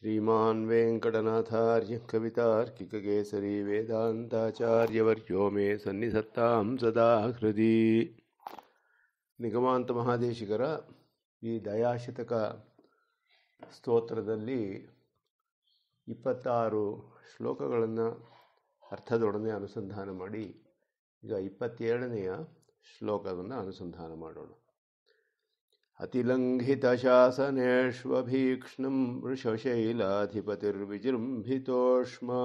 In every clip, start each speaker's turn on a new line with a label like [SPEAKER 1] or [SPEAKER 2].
[SPEAKER 1] ಶ್ರೀಮಾನ್ ಕವಿತಾರ್ಕಿಕ ಕೇಸರಿ वेदान्ताचार्यवर्यो ಮೇ ಸನ್ನಿಸತ್ತಾಂ ಸದಾ ಹೃದಿ ನಿಗಮಾಂತ ಮಹಾದೇಶಿಕರ ಈ ದಯಾಶತಕ ಸ್ತೋತ್ರದಲ್ಲಿ ಇಪ್ಪತ್ತಾರು ಶ್ಲೋಕಗಳನ್ನು ಅರ್ಥದೊಡನೆ ಅನುಸಂಧಾನ ಮಾಡಿ ಈಗ ಇಪ್ಪತ್ತೇಳನೆಯ ಶ್ಲೋಕವನ್ನು ಅನುಸಂಧಾನ ಮಾಡೋಣ अतिलङ्घितशासनेष्वभीक्ष्णं वृषभशैलाधिपतिर्विजृम्भितोष्मा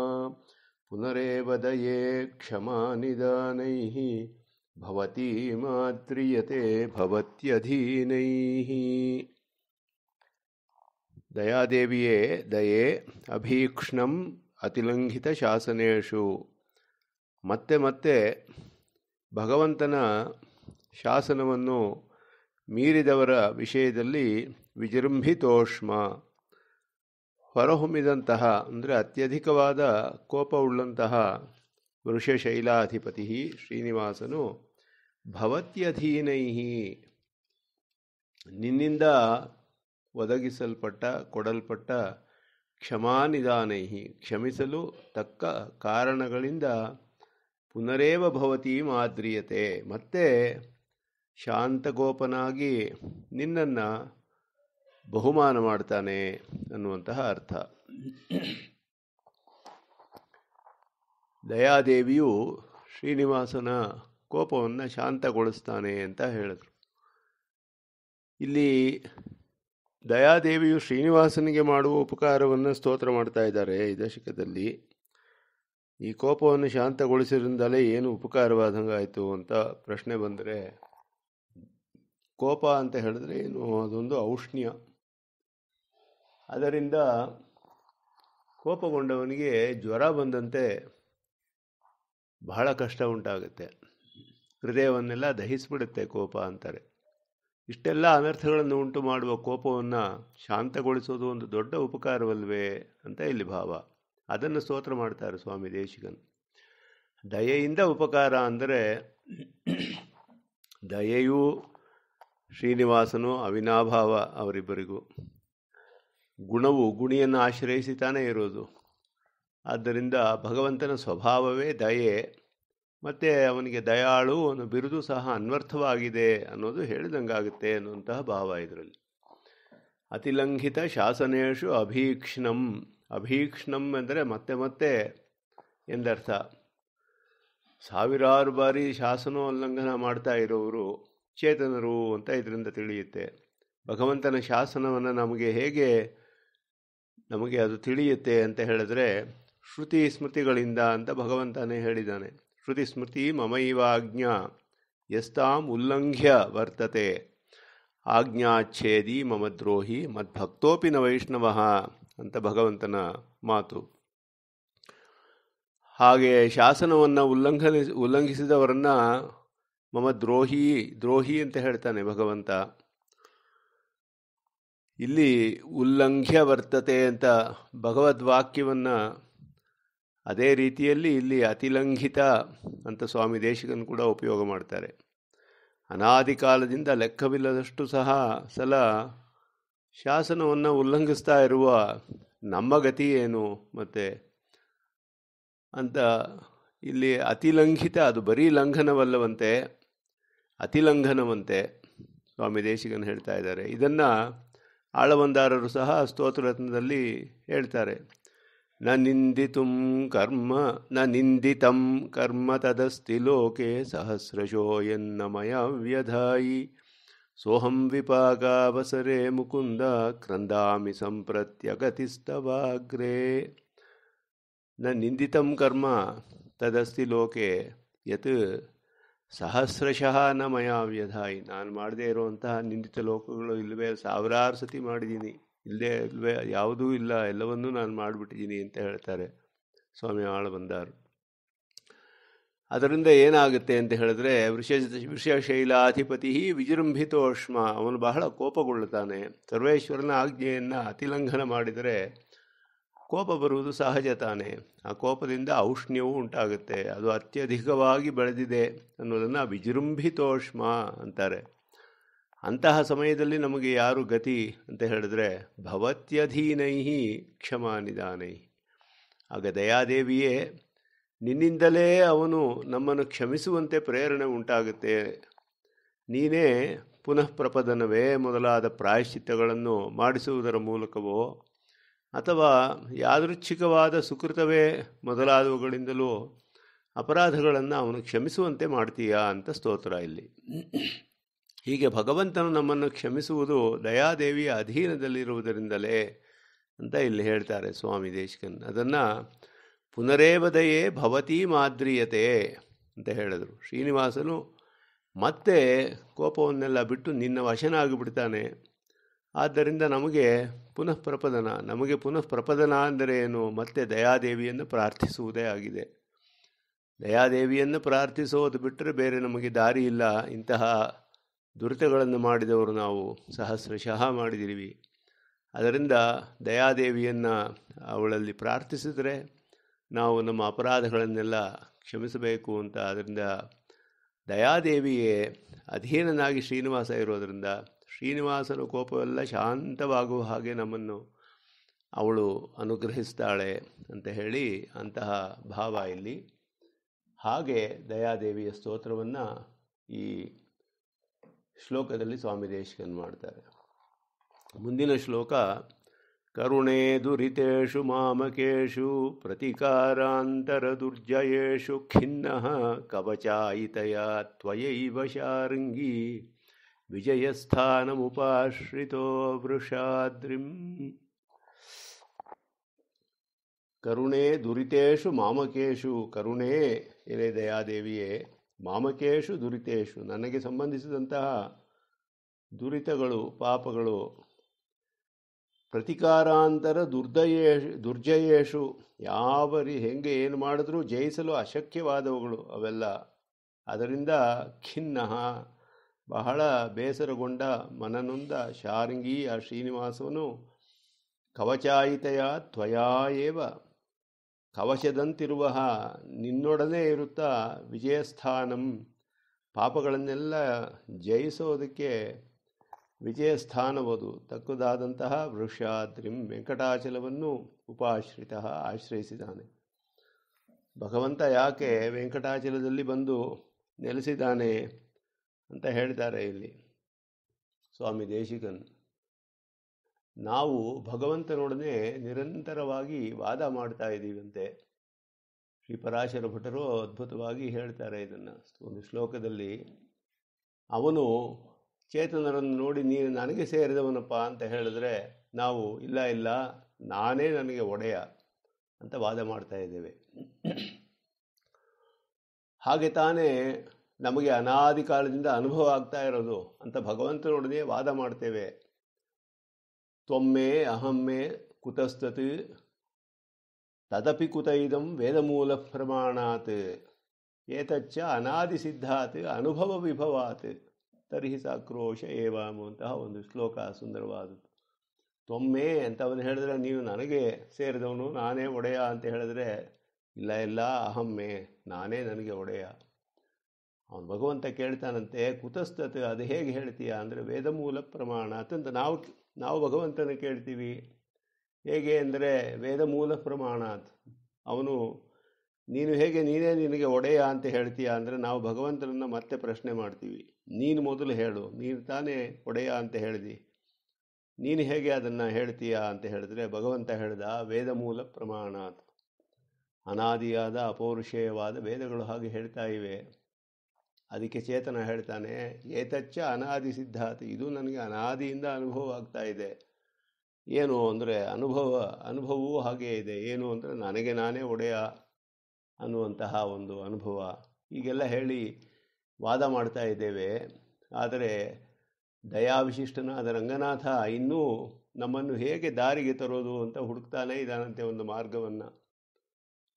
[SPEAKER 1] पुनरेव दये क्षमानिदानैः भवती मात्रियते भवत्यधीनैः दयादेवीये दये अभीक्ष्णम् अतिलङ्घितशासनेषु मत्ते मत्ते भगवन्तनशासनमनु ಮೀರಿದವರ ವಿಷಯದಲ್ಲಿ ವಿಜೃಂಭಿತೋಷ್ಮ ಹೊರಹೊಮ್ಮಿದಂತಹ ಅಂದರೆ ಅತ್ಯಧಿಕವಾದ ಕೋಪವುಳ್ಳಂತಹ ವೃಷಶೈಲಾಧಿಪತಿ ಶ್ರೀನಿವಾಸನು ಭವತ್ಯಧೀನೈ ನಿನ್ನಿಂದ ಒದಗಿಸಲ್ಪಟ್ಟ ಕೊಡಲ್ಪಟ್ಟ ಕ್ಷಮಾನಿಧಾನೈ ಕ್ಷಮಿಸಲು ತಕ್ಕ ಕಾರಣಗಳಿಂದ ಪುನರೇವ ಭವತಿ ಮಾದ್ರಿಯತೆ ಮತ್ತೆ ಶಾಂತಗೋಪನಾಗಿ ನಿನ್ನನ್ನು ಬಹುಮಾನ ಮಾಡ್ತಾನೆ ಅನ್ನುವಂತಹ ಅರ್ಥ ದಯಾದೇವಿಯು ಶ್ರೀನಿವಾಸನ ಕೋಪವನ್ನು ಶಾಂತಗೊಳಿಸ್ತಾನೆ ಅಂತ ಹೇಳಿದರು ಇಲ್ಲಿ ದಯಾದೇವಿಯು ಶ್ರೀನಿವಾಸನಿಗೆ ಮಾಡುವ ಉಪಕಾರವನ್ನು ಸ್ತೋತ್ರ ಮಾಡ್ತಾ ಇದ್ದಾರೆ ಈ ದಶಕದಲ್ಲಿ ಈ ಕೋಪವನ್ನು ಶಾಂತಗೊಳಿಸಿದ್ರಿಂದಲೇ ಏನು ಉಪಕಾರವಾದಂಗಾಯಿತು ಅಂತ ಪ್ರಶ್ನೆ ಬಂದರೆ ಕೋಪ ಅಂತ ಹೇಳಿದ್ರೆ ಏನು ಅದೊಂದು ಔಷ್ಣ್ಯ ಅದರಿಂದ ಕೋಪಗೊಂಡವನಿಗೆ ಜ್ವರ ಬಂದಂತೆ ಬಹಳ ಕಷ್ಟ ಉಂಟಾಗುತ್ತೆ ಹೃದಯವನ್ನೆಲ್ಲ ದಹಿಸಿಬಿಡುತ್ತೆ ಕೋಪ ಅಂತಾರೆ ಇಷ್ಟೆಲ್ಲ ಅನರ್ಥಗಳನ್ನು ಉಂಟು ಮಾಡುವ ಕೋಪವನ್ನು ಶಾಂತಗೊಳಿಸೋದು ಒಂದು ದೊಡ್ಡ ಉಪಕಾರವಲ್ವೇ ಅಂತ ಇಲ್ಲಿ ಭಾವ ಅದನ್ನು ಸ್ತೋತ್ರ ಮಾಡ್ತಾರೆ ಸ್ವಾಮಿ ದೇಶಿಕನ್ ದಯೆಯಿಂದ ಉಪಕಾರ ಅಂದರೆ ದಯೆಯು ಶ್ರೀನಿವಾಸನು ಅವಿನಾಭಾವ ಅವರಿಬ್ಬರಿಗೂ ಗುಣವು ಗುಣಿಯನ್ನು ಆಶ್ರಯಿಸಿ ಇರೋದು ಆದ್ದರಿಂದ ಭಗವಂತನ ಸ್ವಭಾವವೇ ದಯೆ ಮತ್ತು ಅವನಿಗೆ ದಯಾಳು ಅವನು ಬಿರುದು ಸಹ ಅನ್ವರ್ಥವಾಗಿದೆ ಅನ್ನೋದು ಹೇಳಿದಂಗಾಗುತ್ತೆ ಅನ್ನುವಂತಹ ಭಾವ ಇದರಲ್ಲಿ ಅತಿಲಂಘಿತ ಶಾಸನೇಶು ಅಭೀಕ್ಷ್ಣಂ ಅಭೀಕ್ಷ್ಣಂ ಎಂದರೆ ಮತ್ತೆ ಮತ್ತೆ ಎಂದರ್ಥ ಸಾವಿರಾರು ಬಾರಿ ಶಾಸನೋಲ್ಲಂಘನ ಮಾಡ್ತಾ ಇರೋರು ಚೇತನರು ಅಂತ ಇದರಿಂದ ತಿಳಿಯುತ್ತೆ ಭಗವಂತನ ಶಾಸನವನ್ನು ನಮಗೆ ಹೇಗೆ ನಮಗೆ ಅದು ತಿಳಿಯುತ್ತೆ ಅಂತ ಹೇಳಿದ್ರೆ ಶ್ರುತಿ ಸ್ಮೃತಿಗಳಿಂದ ಅಂತ ಭಗವಂತನೇ ಹೇಳಿದ್ದಾನೆ ಶ್ರುತಿ ಸ್ಮೃತಿ ಮಮೈವಾಜ್ಞಾ ಎಸ್ತಾಂ ಉಲ್ಲಂಘ್ಯ ವರ್ತತೆ ಆಜ್ಞಾಚ್ಛೇದಿ ಮಮ ದ್ರೋಹಿ ನ ವೈಷ್ಣವ ಅಂತ ಭಗವಂತನ ಮಾತು ಹಾಗೆ ಶಾಸನವನ್ನು ಉಲ್ಲಂಘನೆ ಉಲ್ಲಂಘಿಸಿದವರನ್ನು ಮಮ ದ್ರೋಹಿ ದ್ರೋಹಿ ಅಂತ ಹೇಳ್ತಾನೆ ಭಗವಂತ ಇಲ್ಲಿ ಉಲ್ಲಂಘ್ಯ ವರ್ತತೆ ಅಂತ ಭಗವದ್ವಾಕ್ಯವನ್ನು ಅದೇ ರೀತಿಯಲ್ಲಿ ಇಲ್ಲಿ ಅತಿಲಂಘಿತ ಅಂತ ಸ್ವಾಮಿ ದೇಶಿಕನ್ ಕೂಡ ಉಪಯೋಗ ಮಾಡ್ತಾರೆ ಅನಾದಿ ಕಾಲದಿಂದ ಲೆಕ್ಕವಿಲ್ಲದಷ್ಟು ಸಹ ಸಲ ಶಾಸನವನ್ನು ಉಲ್ಲಂಘಿಸ್ತಾ ಇರುವ ನಮ್ಮ ಗತಿ ಏನು ಮತ್ತು ಅಂತ ಇಲ್ಲಿ ಅತಿಲಂಘಿತ ಅದು ಬರೀ ಲಂಘನವಲ್ಲವಂತೆ ಅತಿಲಂಘನವಂತೆ ಸ್ವಾಮಿ ದೇಶಿಗನ್ ಹೇಳ್ತಾ ಇದ್ದಾರೆ ಇದನ್ನು ಆಳವಂದಾರರು ಸಹ ಸ್ತೋತ್ರರತ್ನದಲ್ಲಿ ಹೇಳ್ತಾರೆ ನ ನಿಂದಿತು ಕರ್ಮ ನ ನಿಂದಿತಂ ಕರ್ಮ ತದಸ್ತಿ ಲೋಕೆ ಸಹಸ್ರಶೋ ಮಯ ವ್ಯಧಾಯಿ ಸೋಹಂ ವಿಪಾಕಾವಸರೆ ಮುಕುಂದ ಕ್ರಂದಾಮಿ ಸಂಪ್ರತ್ಯಗತಿಸ್ತವಾಗ್ರೇ ನ ನಿಂದಿತಂ ಕರ್ಮ ತದಸ್ತಿ ಲೋಕೆ ಯತ್ ಸಹಸ್ರಶಃ ನ ನಾನು ಮಾಡದೇ ಇರುವಂತಹ ನಿಂದಿತ ಲೋಕಗಳು ಇಲ್ಲವೇ ಸಾವಿರಾರು ಸತಿ ಮಾಡಿದ್ದೀನಿ ಇಲ್ಲದೇ ಇಲ್ಲವೇ ಯಾವುದೂ ಇಲ್ಲ ಎಲ್ಲವನ್ನೂ ನಾನು ಮಾಡಿಬಿಟ್ಟಿದ್ದೀನಿ ಅಂತ ಹೇಳ್ತಾರೆ ಸ್ವಾಮಿ ಬಂದಾರು ಅದರಿಂದ ಏನಾಗುತ್ತೆ ಅಂತ ಹೇಳಿದ್ರೆ ವೃಷ ವೃಷಶೈಲಾಧಿಪತಿ ವಿಜೃಂಭಿತೋಷ್ಮ ಅವನು ಬಹಳ ಕೋಪಗೊಳ್ಳುತ್ತಾನೆ ಸರ್ವೇಶ್ವರನ ಆಜ್ಞೆಯನ್ನು ಅತಿಲಂಘನ ಮಾಡಿದರೆ ಕೋಪ ಬರುವುದು ಸಹಜ ತಾನೇ ಆ ಕೋಪದಿಂದ ಔಷ್ಣ್ಯವೂ ಉಂಟಾಗುತ್ತೆ ಅದು ಅತ್ಯಧಿಕವಾಗಿ ಬೆಳೆದಿದೆ ಅನ್ನೋದನ್ನು ವಿಜೃಂಭಿತೋಷ್ಮ ಅಂತಾರೆ ಅಂತಹ ಸಮಯದಲ್ಲಿ ನಮಗೆ ಯಾರು ಗತಿ ಅಂತ ಹೇಳಿದ್ರೆ ಭವತ್ಯಧೀನೈ ಕ್ಷಮಾ ನಿಧಾನೈ ಆಗ ದಯಾದೇವಿಯೇ ನಿನ್ನಿಂದಲೇ ಅವನು ನಮ್ಮನ್ನು ಕ್ಷಮಿಸುವಂತೆ ಪ್ರೇರಣೆ ಉಂಟಾಗುತ್ತೆ ನೀನೇ ಪುನಃ ಪ್ರಪದನವೇ ಮೊದಲಾದ ಪ್ರಾಯಶ್ಚಿತ್ತಗಳನ್ನು ಮಾಡಿಸುವುದರ ಮೂಲಕವೋ ಅಥವಾ ಯಾದೃಚ್ಛಿಕವಾದ ಸುಕೃತವೇ ಮೊದಲಾದವುಗಳಿಂದಲೂ ಅಪರಾಧಗಳನ್ನು ಅವನು ಕ್ಷಮಿಸುವಂತೆ ಮಾಡ್ತೀಯಾ ಅಂತ ಸ್ತೋತ್ರ ಇಲ್ಲಿ ಹೀಗೆ ಭಗವಂತನು ನಮ್ಮನ್ನು ಕ್ಷಮಿಸುವುದು ದಯಾದೇವಿಯ ಅಧೀನದಲ್ಲಿರುವುದರಿಂದಲೇ ಅಂತ ಇಲ್ಲಿ ಹೇಳ್ತಾರೆ ಸ್ವಾಮಿ ದೇಶಕನ್ ಅದನ್ನು ಪುನರೇವದಯೇ ಭವತಿ ಮಾದ್ರಿಯತೆ ಅಂತ ಹೇಳಿದರು ಶ್ರೀನಿವಾಸನು ಮತ್ತೆ ಕೋಪವನ್ನೆಲ್ಲ ಬಿಟ್ಟು ನಿನ್ನ ವಶನಾಗಿಬಿಡ್ತಾನೆ ಆದ್ದರಿಂದ ನಮಗೆ ಪುನಃ ಪ್ರಪದನ ನಮಗೆ ಪುನಃ ಪ್ರಪದನ ಅಂದರೆ ಏನು ಮತ್ತೆ ದಯಾದೇವಿಯನ್ನು ಪ್ರಾರ್ಥಿಸುವುದೇ ಆಗಿದೆ ದಯಾದೇವಿಯನ್ನು ಪ್ರಾರ್ಥಿಸೋದು ಬಿಟ್ಟರೆ ಬೇರೆ ನಮಗೆ ದಾರಿ ಇಲ್ಲ ಇಂತಹ ದುರಿತಗಳನ್ನು ಮಾಡಿದವರು ನಾವು ಸಹಸ್ರಶಃ ಮಾಡಿದಿರಿವಿ ಅದರಿಂದ ದಯಾದೇವಿಯನ್ನು ಅವಳಲ್ಲಿ ಪ್ರಾರ್ಥಿಸಿದರೆ ನಾವು ನಮ್ಮ ಅಪರಾಧಗಳನ್ನೆಲ್ಲ ಕ್ಷಮಿಸಬೇಕು ಅಂತ ಅದರಿಂದ ದಯಾದೇವಿಯೇ ಅಧೀನನಾಗಿ ಶ್ರೀನಿವಾಸ ಇರೋದರಿಂದ ಶ್ರೀನಿವಾಸನ ಕೋಪವೆಲ್ಲ ಶಾಂತವಾಗುವ ಹಾಗೆ ನಮ್ಮನ್ನು ಅವಳು ಅನುಗ್ರಹಿಸ್ತಾಳೆ ಅಂತ ಹೇಳಿ ಅಂತಹ ಭಾವ ಇಲ್ಲಿ ಹಾಗೆ ದಯಾದೇವಿಯ ಸ್ತೋತ್ರವನ್ನು ಈ ಶ್ಲೋಕದಲ್ಲಿ ಸ್ವಾಮಿ ದೇಶಿಕನ್ ಮಾಡ್ತಾರೆ ಮುಂದಿನ ಶ್ಲೋಕ ಕರುಣೇ ದುರಿತೇಶು ಮಾಮಕೇಶು ಪ್ರತಿಕಾರಾಂತರ ದುರ್ಜಯೇಶು ಖಿನ್ನ ಕವಚಾಯಿತಯ ತ್ವಯೈವ ಶಾರಂಗಿ ವಿಜಯಸ್ಥಾನಮುಪಾಶ್ರಿತೋ ವೃಷಾದ್ರಿಂ ಕರುಣೆ ದುರಿತೇಶು ಮಾಮಕೇಶು ಕರುಣೇ ಎಲೆ ದಯಾದೇವಿಯೇ ಮಾಮಕೇಶು ದುರಿತೇಶು ನನಗೆ ಸಂಬಂಧಿಸಿದಂತಹ ದುರಿತಗಳು ಪಾಪಗಳು ಪ್ರತಿಕಾರಾಂತರ ದುರ್ದಯೇಶ ದುರ್ಜಯೇಶು ಯಾವ ರೀ ಹೆಂಗೆ ಏನು ಮಾಡಿದ್ರೂ ಜಯಿಸಲು ಅಶಕ್ಯವಾದವುಗಳು ಅವೆಲ್ಲ ಅದರಿಂದ ಖಿನ್ನ ಬಹಳ ಬೇಸರಗೊಂಡ ಮನನೊಂದ ಶಾರಂಗಿ ಆ ಶ್ರೀನಿವಾಸವನು ಕವಚಾಯಿತೆಯ ತ್ವಯಾ ಕವಚದಂತಿರುವ ನಿನ್ನೊಡನೆ ಇರುತ್ತಾ ವಿಜಯಸ್ಥಾನಂ ಪಾಪಗಳನ್ನೆಲ್ಲ ಜಯಿಸೋದಕ್ಕೆ ವಿಜಯಸ್ಥಾನವದು ತಕ್ಕುದಾದಂತಹ ವೃಷಾದ್ರಿಂ ವೆಂಕಟಾಚಲವನ್ನು ಉಪಾಶ್ರಿತ ಆಶ್ರಯಿಸಿದ್ದಾನೆ ಭಗವಂತ ಯಾಕೆ ವೆಂಕಟಾಚಲದಲ್ಲಿ ಬಂದು ನೆಲೆಸಿದ್ದಾನೆ ಅಂತ ಹೇಳ್ತಾರೆ ಇಲ್ಲಿ ಸ್ವಾಮಿ ದೇಶಿಕನ್ ನಾವು ಭಗವಂತನೊಡನೆ ನಿರಂತರವಾಗಿ ವಾದ ಮಾಡ್ತಾ ಇದ್ದೀವಂತೆ ಶ್ರೀ ಪರಾಶರ ಭಟರು ಅದ್ಭುತವಾಗಿ ಹೇಳ್ತಾರೆ ಇದನ್ನು ಒಂದು ಶ್ಲೋಕದಲ್ಲಿ ಅವನು ಚೇತನರನ್ನು ನೋಡಿ ನೀನು ನನಗೆ ಸೇರಿದವನಪ್ಪ ಅಂತ ಹೇಳಿದ್ರೆ ನಾವು ಇಲ್ಲ ಇಲ್ಲ ನಾನೇ ನನಗೆ ಒಡೆಯ ಅಂತ ವಾದ ಮಾಡ್ತಾ ಇದ್ದೇವೆ ಹಾಗೆ ತಾನೇ ನಮಗೆ ಅನಾದಿ ಕಾಲದಿಂದ ಅನುಭವ ಆಗ್ತಾ ಇರೋದು ಅಂತ ಭಗವಂತನೊಡನೆ ವಾದ ಮಾಡ್ತೇವೆ ತೊಮ್ಮೆ ಅಹಮ್ಮೆ ಕುತಸ್ತತ್ ತದಪಿ ಕುತ ವೇದ ವೇದಮೂಲ ಪ್ರಮಾಣಾತ್ ಏತಚ್ಚ ಅನಾದಿ ಸಿದ್ಧಾತ್ ಅನುಭವ ವಿಭವಾತ್ ತರ್ಹಿ ಸಾಕ್ರೋಶ ಏವಾಮು ಅಂತಹ ಒಂದು ಶ್ಲೋಕ ಸುಂದರವಾದದ್ದು ತೊಮ್ಮೆ ಅಂತ ಹೇಳಿದ್ರೆ ನೀವು ನನಗೆ ಸೇರಿದವನು ನಾನೇ ಒಡೆಯ ಅಂತ ಹೇಳಿದ್ರೆ ಇಲ್ಲ ಇಲ್ಲ ಅಹಮ್ಮೆ ನಾನೇ ನನಗೆ ಒಡೆಯ ಅವನು ಭಗವಂತ ಕೇಳ್ತಾನಂತೆ ಕುತಸ್ತತೆ ಅದು ಹೇಗೆ ಹೇಳ್ತೀಯ ಅಂದರೆ ವೇದಮೂಲ ಪ್ರಮಾಣ ಅತ್ಯಂತ ನಾವು ನಾವು ಭಗವಂತನ ಕೇಳ್ತೀವಿ ಹೇಗೆ ಅಂದರೆ ವೇದಮೂಲ ಪ್ರಮಾಣ ಅಂತ ಅವನು ನೀನು ಹೇಗೆ ನೀನೇ ನಿನಗೆ ಒಡೆಯ ಅಂತ ಹೇಳ್ತೀಯ ಅಂದರೆ ನಾವು ಭಗವಂತನನ್ನು ಮತ್ತೆ ಪ್ರಶ್ನೆ ಮಾಡ್ತೀವಿ ನೀನು ಮೊದಲು ಹೇಳು ನೀನು ತಾನೇ ಒಡೆಯ ಅಂತ ಹೇಳಿದಿ ನೀನು ಹೇಗೆ ಅದನ್ನು ಹೇಳ್ತೀಯಾ ಅಂತ ಹೇಳಿದ್ರೆ ಭಗವಂತ ಹೇಳಿದ ಮೂಲ ಪ್ರಮಾಣ ಅನಾದಿಯಾದ ಅಪೌರುಷೇಯವಾದ ವೇದಗಳು ಹಾಗೆ ಹೇಳ್ತಾ ಇವೆ ಅದಕ್ಕೆ ಚೇತನ ಹೇಳ್ತಾನೆ ಏತಚ್ಚ ಅನಾದಿ ಸಿದ್ಧಾತೆ ಇದು ನನಗೆ ಅನಾದಿಯಿಂದ ಅನುಭವ ಆಗ್ತಾ ಇದೆ ಏನು ಅಂದರೆ ಅನುಭವ ಅನುಭವವೂ ಹಾಗೇ ಇದೆ ಏನು ಅಂದರೆ ನನಗೆ ನಾನೇ ಒಡೆಯ ಅನ್ನುವಂತಹ ಒಂದು ಅನುಭವ ಹೀಗೆಲ್ಲ ಹೇಳಿ ವಾದ ಮಾಡ್ತಾ ಇದ್ದೇವೆ ಆದರೆ ದಯಾವಿಶಿಷ್ಟನಾದ ರಂಗನಾಥ ಇನ್ನೂ ನಮ್ಮನ್ನು ಹೇಗೆ ದಾರಿಗೆ ತರೋದು ಅಂತ ಹುಡುಕ್ತಾನೇ ಇದ್ದಾನಂತೆ ಒಂದು ಮಾರ್ಗವನ್ನು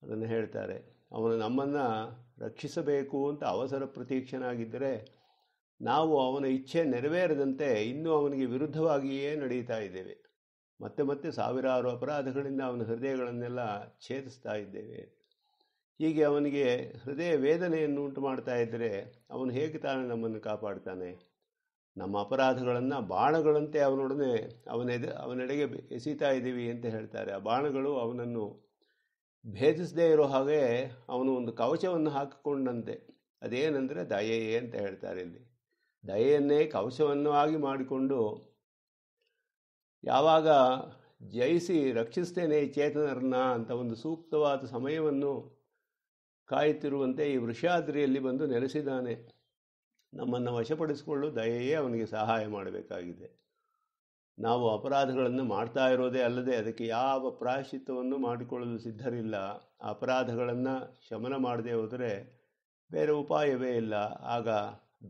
[SPEAKER 1] ಅದನ್ನು ಹೇಳ್ತಾರೆ ಅವನು ನಮ್ಮನ್ನು ರಕ್ಷಿಸಬೇಕು ಅಂತ ಅವಸರ ಪ್ರತೀಕ್ಷನಾಗಿದ್ದರೆ ನಾವು ಅವನ ಇಚ್ಛೆ ನೆರವೇರದಂತೆ ಇನ್ನೂ ಅವನಿಗೆ ವಿರುದ್ಧವಾಗಿಯೇ ನಡೀತಾ ಇದ್ದೇವೆ ಮತ್ತೆ ಮತ್ತೆ ಸಾವಿರಾರು ಅಪರಾಧಗಳಿಂದ ಅವನ ಹೃದಯಗಳನ್ನೆಲ್ಲ ಛೇದಿಸ್ತಾ ಇದ್ದೇವೆ ಹೀಗೆ ಅವನಿಗೆ ಹೃದಯ ವೇದನೆಯನ್ನು ಉಂಟು ಮಾಡ್ತಾ ಇದ್ದರೆ ಅವನು ಹೇಗೆ ತಾನೇ ನಮ್ಮನ್ನು ಕಾಪಾಡ್ತಾನೆ ನಮ್ಮ ಅಪರಾಧಗಳನ್ನು ಬಾಣಗಳಂತೆ ಅವನೊಡನೆ ಅವನೆದೆ ಅವನೆಡೆಗೆ ಎಸೀತಾ ಇದ್ದೀವಿ ಅಂತ ಹೇಳ್ತಾರೆ ಆ ಬಾಣಗಳು ಅವನನ್ನು ಭೇದಿಸದೇ ಇರೋ ಹಾಗೆ ಅವನು ಒಂದು ಕವಚವನ್ನು ಹಾಕಿಕೊಂಡಂತೆ ಅದೇನೆಂದರೆ ದಯೆಯೇ ಅಂತ ಹೇಳ್ತಾರೆ ಇಲ್ಲಿ ದಯೆಯನ್ನೇ ಕವಚವನ್ನು ಆಗಿ ಮಾಡಿಕೊಂಡು ಯಾವಾಗ ಜಯಿಸಿ ರಕ್ಷಿಸ್ತೇನೆ ಚೇತನರನ್ನ ಅಂತ ಒಂದು ಸೂಕ್ತವಾದ ಸಮಯವನ್ನು ಕಾಯುತ್ತಿರುವಂತೆ ಈ ವೃಷಾದ್ರಿಯಲ್ಲಿ ಬಂದು ನೆಲೆಸಿದ್ದಾನೆ ನಮ್ಮನ್ನು ವಶಪಡಿಸಿಕೊಳ್ಳಲು ದಯೆಯೇ ಅವನಿಗೆ ಸಹಾಯ ಮಾಡಬೇಕಾಗಿದೆ ನಾವು ಅಪರಾಧಗಳನ್ನು ಮಾಡ್ತಾ ಇರೋದೇ ಅಲ್ಲದೆ ಅದಕ್ಕೆ ಯಾವ ಪ್ರಾಯಶ್ಚಿತ್ತವನ್ನು ಮಾಡಿಕೊಳ್ಳಲು ಸಿದ್ಧರಿಲ್ಲ ಅಪರಾಧಗಳನ್ನು ಶಮನ ಮಾಡದೆ ಹೋದರೆ ಬೇರೆ ಉಪಾಯವೇ ಇಲ್ಲ ಆಗ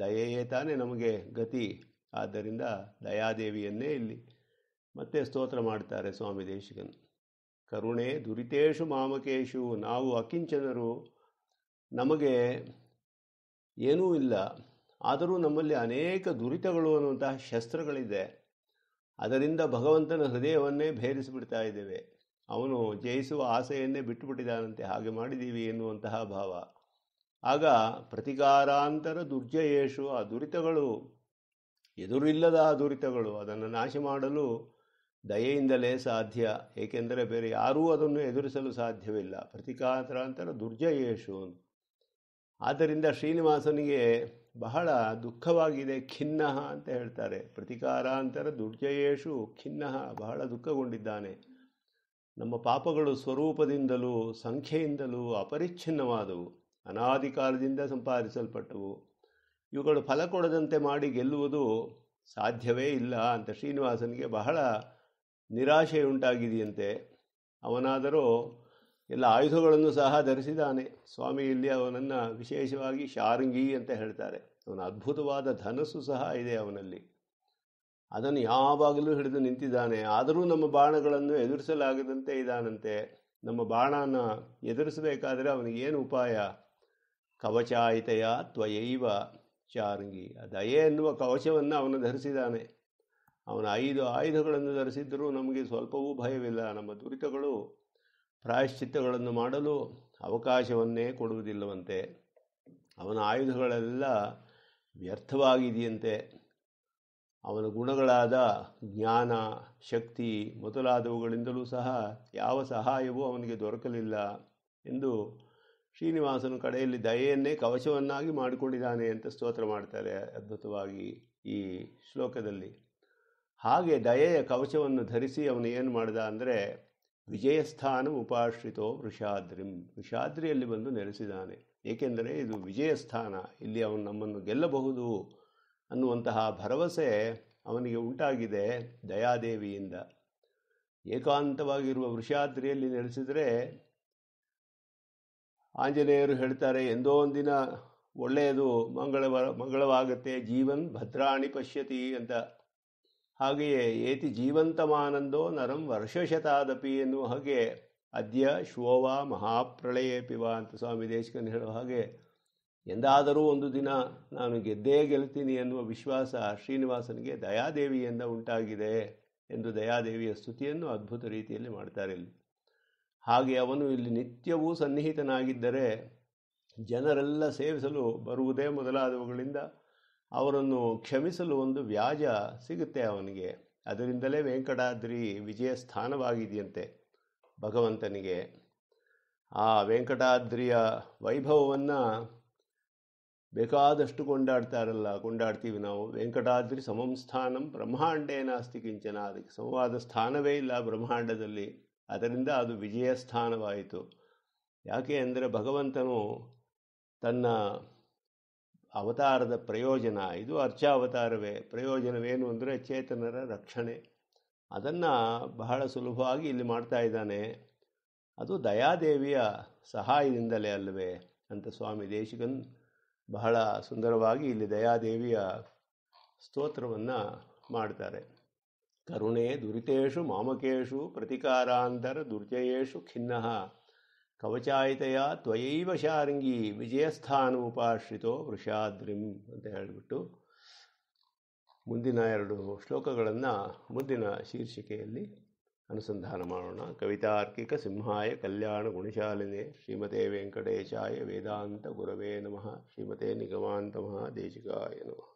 [SPEAKER 1] ದಯೆಯೇ ತಾನೇ ನಮಗೆ ಗತಿ ಆದ್ದರಿಂದ ದಯಾದೇವಿಯನ್ನೇ ಇಲ್ಲಿ ಮತ್ತೆ ಸ್ತೋತ್ರ ಮಾಡ್ತಾರೆ ಸ್ವಾಮಿ ದೇಶಿಕನ್ ಕರುಣೆ ದುರಿತೇಶು ಮಾಮಕೇಶು ನಾವು ಅಕಿಂಚನರು ನಮಗೆ ಏನೂ ಇಲ್ಲ ಆದರೂ ನಮ್ಮಲ್ಲಿ ಅನೇಕ ದುರಿತಗಳು ಅನ್ನುವಂತಹ ಶಸ್ತ್ರಗಳಿದೆ ಅದರಿಂದ ಭಗವಂತನ ಹೃದಯವನ್ನೇ ಭೇದಿಸಿಬಿಡ್ತಾ ಇದ್ದೇವೆ ಅವನು ಜಯಿಸುವ ಆಸೆಯನ್ನೇ ಬಿಟ್ಟುಬಿಟ್ಟಿದ್ದಾನಂತೆ ಹಾಗೆ ಮಾಡಿದ್ದೀವಿ ಎನ್ನುವಂತಹ ಭಾವ ಆಗ ಪ್ರತಿಕಾರಾಂತರ ದುರ್ಜಯೇಶು ಆ ದುರಿತಗಳು ಎದುರಿಲ್ಲದ ಆ ದುರಿತಗಳು ಅದನ್ನು ನಾಶ ಮಾಡಲು ದಯೆಯಿಂದಲೇ ಸಾಧ್ಯ ಏಕೆಂದರೆ ಬೇರೆ ಯಾರೂ ಅದನ್ನು ಎದುರಿಸಲು ಸಾಧ್ಯವಿಲ್ಲ ಪ್ರತಿಕಾರಾಂತರ ದುರ್ಜಯೇಶು ಆದ್ದರಿಂದ ಶ್ರೀನಿವಾಸನಿಗೆ ಬಹಳ ದುಃಖವಾಗಿದೆ ಖಿನ್ನ ಅಂತ ಹೇಳ್ತಾರೆ ಪ್ರತಿಕಾರಾಂತರ ದುರ್ಜಯೇಶು ಖಿನ್ನಃ ಬಹಳ ದುಃಖಗೊಂಡಿದ್ದಾನೆ ನಮ್ಮ ಪಾಪಗಳು ಸ್ವರೂಪದಿಂದಲೂ ಸಂಖ್ಯೆಯಿಂದಲೂ ಅಪರಿಚ್ಛಿನ್ನವಾದವು ಅನಾದಿ ಸಂಪಾದಿಸಲ್ಪಟ್ಟವು ಇವುಗಳು ಫಲ ಕೊಡದಂತೆ ಮಾಡಿ ಗೆಲ್ಲುವುದು ಸಾಧ್ಯವೇ ಇಲ್ಲ ಅಂತ ಶ್ರೀನಿವಾಸನಿಗೆ ಬಹಳ ನಿರಾಶೆಯುಂಟಾಗಿದೆಯಂತೆ ಅವನಾದರೂ ಎಲ್ಲ ಆಯುಧಗಳನ್ನು ಸಹ ಧರಿಸಿದ್ದಾನೆ ಸ್ವಾಮಿ ಇಲ್ಲಿ ಅವನನ್ನು ವಿಶೇಷವಾಗಿ ಶಾರಂಗಿ ಅಂತ ಹೇಳ್ತಾರೆ ಅವನ ಅದ್ಭುತವಾದ ಧನಸ್ಸು ಸಹ ಇದೆ ಅವನಲ್ಲಿ ಅದನ್ನು ಯಾವಾಗಲೂ ಹಿಡಿದು ನಿಂತಿದ್ದಾನೆ ಆದರೂ ನಮ್ಮ ಬಾಣಗಳನ್ನು ಎದುರಿಸಲಾಗದಂತೆ ಇದ್ದಾನಂತೆ ನಮ್ಮ ಬಾಣನ ಎದುರಿಸಬೇಕಾದರೆ ಅವನಿಗೇನು ಉಪಾಯ ಕವಚಾಯಿತೆಯ ತ್ವಯೈವ ಚಾರಂಗಿ ದಯೆ ಎನ್ನುವ ಕವಚವನ್ನು ಅವನು ಧರಿಸಿದ್ದಾನೆ ಅವನ ಐದು ಆಯುಧಗಳನ್ನು ಧರಿಸಿದ್ದರೂ ನಮಗೆ ಸ್ವಲ್ಪವೂ ಭಯವಿಲ್ಲ ನಮ್ಮ ದುರಿತಗಳು ಪ್ರಾಯಶ್ಚಿತ್ತಗಳನ್ನು ಮಾಡಲು ಅವಕಾಶವನ್ನೇ ಕೊಡುವುದಿಲ್ಲವಂತೆ ಅವನ ಆಯುಧಗಳೆಲ್ಲ ವ್ಯರ್ಥವಾಗಿದೆಯಂತೆ ಅವನ ಗುಣಗಳಾದ ಜ್ಞಾನ ಶಕ್ತಿ ಮೊದಲಾದವುಗಳಿಂದಲೂ ಸಹ ಯಾವ ಸಹಾಯವೂ ಅವನಿಗೆ ದೊರಕಲಿಲ್ಲ ಎಂದು ಶ್ರೀನಿವಾಸನ ಕಡೆಯಲ್ಲಿ ದಯೆಯನ್ನೇ ಕವಚವನ್ನಾಗಿ ಮಾಡಿಕೊಂಡಿದ್ದಾನೆ ಅಂತ ಸ್ತೋತ್ರ ಮಾಡ್ತಾರೆ ಅದ್ಭುತವಾಗಿ ಈ ಶ್ಲೋಕದಲ್ಲಿ ಹಾಗೆ ದಯೆಯ ಕವಚವನ್ನು ಧರಿಸಿ ಅವನು ಏನು ಮಾಡಿದ ಅಂದರೆ ವಿಜಯಸ್ಥಾನ ಉಪಾಶ್ರಿತೋ ವೃಷಾದ್ರಿಂ ವೃಷಾದ್ರಿಯಲ್ಲಿ ಬಂದು ನೆಲೆಸಿದ್ದಾನೆ ಏಕೆಂದರೆ ಇದು ವಿಜಯಸ್ಥಾನ ಇಲ್ಲಿ ಅವನು ನಮ್ಮನ್ನು ಗೆಲ್ಲಬಹುದು ಅನ್ನುವಂತಹ ಭರವಸೆ ಅವನಿಗೆ ಉಂಟಾಗಿದೆ ದಯಾದೇವಿಯಿಂದ ಏಕಾಂತವಾಗಿರುವ ವೃಷಾದ್ರಿಯಲ್ಲಿ ನೆಲೆಸಿದರೆ ಆಂಜನೇಯರು ಹೇಳ್ತಾರೆ ಎಂದೋ ಒಂದಿನ ಒಳ್ಳೆಯದು ಮಂಗಳವ ಮಂಗಳವಾಗುತ್ತೆ ಜೀವನ್ ಭದ್ರಾಣಿ ಪಶ್ಯತಿ ಅಂತ ಹಾಗೆಯೇ ಏತಿ ಜೀವಂತಮಾನಂದೋ ನರಂ ವರ್ಷಶತಾದಪಿ ಎನ್ನುವ ಹಾಗೆ ಅದ್ಯ ಶೋವ ಮಹಾಪ್ರಳಯ ಪಿವ ಅಂತ ಸ್ವಾಮಿ ದೇಶಕನ್ ಹೇಳುವ ಹಾಗೆ ಎಂದಾದರೂ ಒಂದು ದಿನ ನಾನು ಗೆದ್ದೇ ಗೆಲ್ತೀನಿ ಎನ್ನುವ ವಿಶ್ವಾಸ ಶ್ರೀನಿವಾಸನಿಗೆ ದಯಾದೇವಿಯಿಂದ ಉಂಟಾಗಿದೆ ಎಂದು ದಯಾದೇವಿಯ ಸ್ತುತಿಯನ್ನು ಅದ್ಭುತ ರೀತಿಯಲ್ಲಿ ಮಾಡ್ತಾರೆ ಇಲ್ಲಿ ಹಾಗೆ ಅವನು ಇಲ್ಲಿ ನಿತ್ಯವೂ ಸನ್ನಿಹಿತನಾಗಿದ್ದರೆ ಜನರೆಲ್ಲ ಸೇವಿಸಲು ಬರುವುದೇ ಮೊದಲಾದವುಗಳಿಂದ ಅವರನ್ನು ಕ್ಷಮಿಸಲು ಒಂದು ವ್ಯಾಜ ಸಿಗುತ್ತೆ ಅವನಿಗೆ ಅದರಿಂದಲೇ ವೆಂಕಟಾದ್ರಿ ವಿಜಯ ಸ್ಥಾನವಾಗಿದೆಯಂತೆ ಭಗವಂತನಿಗೆ ಆ ವೆಂಕಟಾದ್ರಿಯ ವೈಭವವನ್ನು ಬೇಕಾದಷ್ಟು ಕೊಂಡಾಡ್ತಾರಲ್ಲ ಕೊಂಡಾಡ್ತೀವಿ ನಾವು ವೆಂಕಟಾದ್ರಿ ಸಮಂಸ್ಥಾನಂ ಬ್ರಹ್ಮಾಂಡೇ ನಾಸ್ತಿ ಕಿಂಚನ ಅದಕ್ಕೆ ಸಮವಾದ ಸ್ಥಾನವೇ ಇಲ್ಲ ಬ್ರಹ್ಮಾಂಡದಲ್ಲಿ ಅದರಿಂದ ಅದು ವಿಜಯ ಸ್ಥಾನವಾಯಿತು ಯಾಕೆ ಅಂದರೆ ಭಗವಂತನು ತನ್ನ ಅವತಾರದ ಪ್ರಯೋಜನ ಇದು ಅರ್ಚಾವತಾರವೇ ಪ್ರಯೋಜನವೇನು ಅಂದರೆ ಚೇತನರ ರಕ್ಷಣೆ ಅದನ್ನು ಬಹಳ ಸುಲಭವಾಗಿ ಇಲ್ಲಿ ಮಾಡ್ತಾ ಇದ್ದಾನೆ ಅದು ದಯಾದೇವಿಯ ಸಹಾಯದಿಂದಲೇ ಅಲ್ಲವೇ ಅಂತ ಸ್ವಾಮಿ ದೇಶಿಕನ್ ಬಹಳ ಸುಂದರವಾಗಿ ಇಲ್ಲಿ ದಯಾದೇವಿಯ ಸ್ತೋತ್ರವನ್ನು ಮಾಡ್ತಾರೆ ಕರುಣೆ ದುರಿತೇಶು ಮಾಮಕೇಶು ಪ್ರತಿಕಾರಾಂತರ ದುರ್ಜಯೇಶು ಖಿನ್ನಃ ಕವಚಾಯಿತೆಯ ತ್ವಯೈವ ಶಾರಂಗಿ ಉಪಾಶ್ರಿತೋ ವೃಷಾದ್ರಿಂ ಅಂತ ಹೇಳಿಬಿಟ್ಟು ಮುಂದಿನ ಎರಡು ಶ್ಲೋಕಗಳನ್ನು ಮುಂದಿನ ಶೀರ್ಷಿಕೆಯಲ್ಲಿ ಅನುಸಂಧಾನ ಮಾಡೋಣ ಕವಿತಾರ್ಕಿಕ ಸಿಂಹಾಯ ಕಲ್ಯಾಣ ಗುಣಶಾಲಿನಿ ಶ್ರೀಮತೆ ವೆಂಕಟೇಶಾಯ ವೇದಾಂತ ಗುರವೇ ನಮಃ ಶ್ರೀಮತೆ ನಿಗಮಾಂತ ಮಹಾದೇಶಿಕಾಯ ನಮಃ